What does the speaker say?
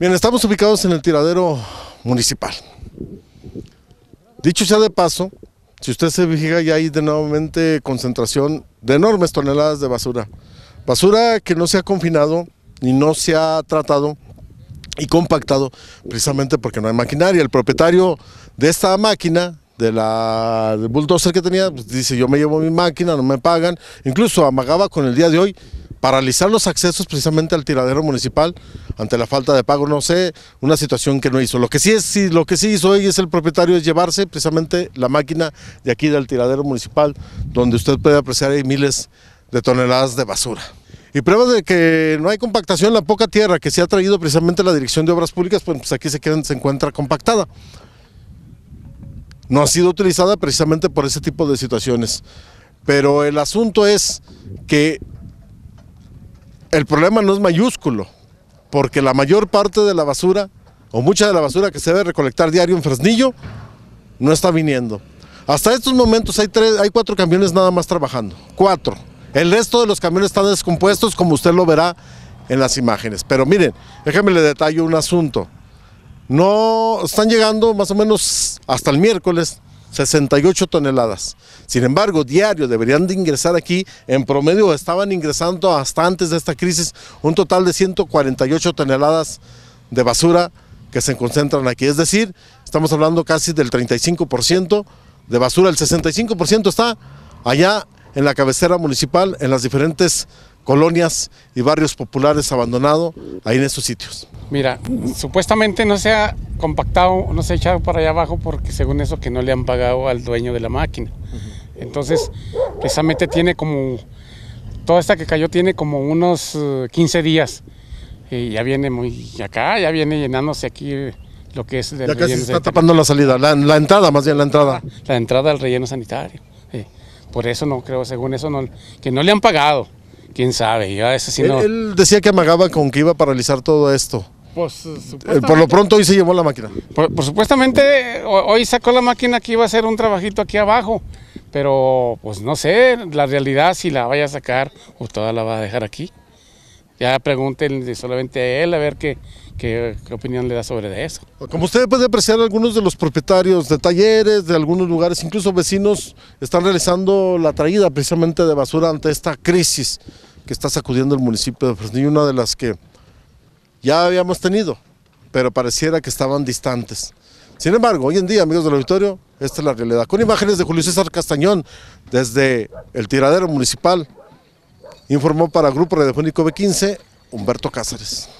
Bien, estamos ubicados en el tiradero municipal. Dicho sea de paso, si usted se fija, ya hay de nuevamente concentración de enormes toneladas de basura. Basura que no se ha confinado ni no se ha tratado y compactado precisamente porque no hay maquinaria. El propietario de esta máquina, de la, del bulldozer que tenía, pues, dice yo me llevo mi máquina, no me pagan. Incluso amagaba con el día de hoy paralizar los accesos precisamente al tiradero municipal ante la falta de pago, no sé, una situación que no hizo. Lo que sí, es, lo que sí hizo hoy es el propietario es llevarse precisamente la máquina de aquí del tiradero municipal, donde usted puede apreciar hay miles de toneladas de basura. Y prueba de que no hay compactación, la poca tierra que se ha traído precisamente la Dirección de Obras Públicas, pues, pues aquí se, se encuentra compactada. No ha sido utilizada precisamente por ese tipo de situaciones. Pero el asunto es que el problema no es mayúsculo, porque la mayor parte de la basura, o mucha de la basura que se debe recolectar diario en Fresnillo, no está viniendo. Hasta estos momentos hay, tres, hay cuatro camiones nada más trabajando, cuatro. El resto de los camiones están descompuestos, como usted lo verá en las imágenes. Pero miren, déjeme le detallo un asunto. No, están llegando más o menos hasta el miércoles 68 toneladas. Sin embargo, diario deberían de ingresar aquí, en promedio estaban ingresando hasta antes de esta crisis, un total de 148 toneladas de basura que se concentran aquí. Es decir, estamos hablando casi del 35% de basura. El 65% está allá en la cabecera municipal, en las diferentes colonias y barrios populares abandonados, ahí en esos sitios. Mira, supuestamente no se ha compactado, no se ha echado para allá abajo porque según eso que no le han pagado al dueño de la máquina. Entonces, precisamente tiene como, toda esta que cayó tiene como unos 15 eh, días. Y ya viene muy acá, ya viene llenándose aquí lo que es... ya casi está tapando la salida, la, entrada más bien, la entrada. Ah, la entrada al relleno sanitario. Por eso no creo, según eso, no, que no le han pagado. Quién sabe, yo eso sí no... Él decía que amagaba con que iba a paralizar todo esto. Pues, eh, por lo pronto hoy se llevó la máquina. Por, supuestamente hoy sacó la máquina que iba a hacer un trabajito aquí abajo, pero pues no sé, la realidad si la vaya a sacar o toda la va a dejar aquí. Ya pregunten solamente a él a ver qué, qué, opinión le da sobre eso. Pues, como usted puede apreciar, algunos de los propietarios de talleres, de algunos lugares, incluso vecinos, están realizando la traída precisamente de basura ante esta crisis que está sacudiendo el municipio de Fresnillo, una de las que ya habíamos tenido, pero pareciera que estaban distantes. Sin embargo, hoy en día, amigos del auditorio, esta es la realidad. Con imágenes de Julio César Castañón, desde el tiradero municipal, informó para Grupo Radiofónico B15, Humberto Cáceres.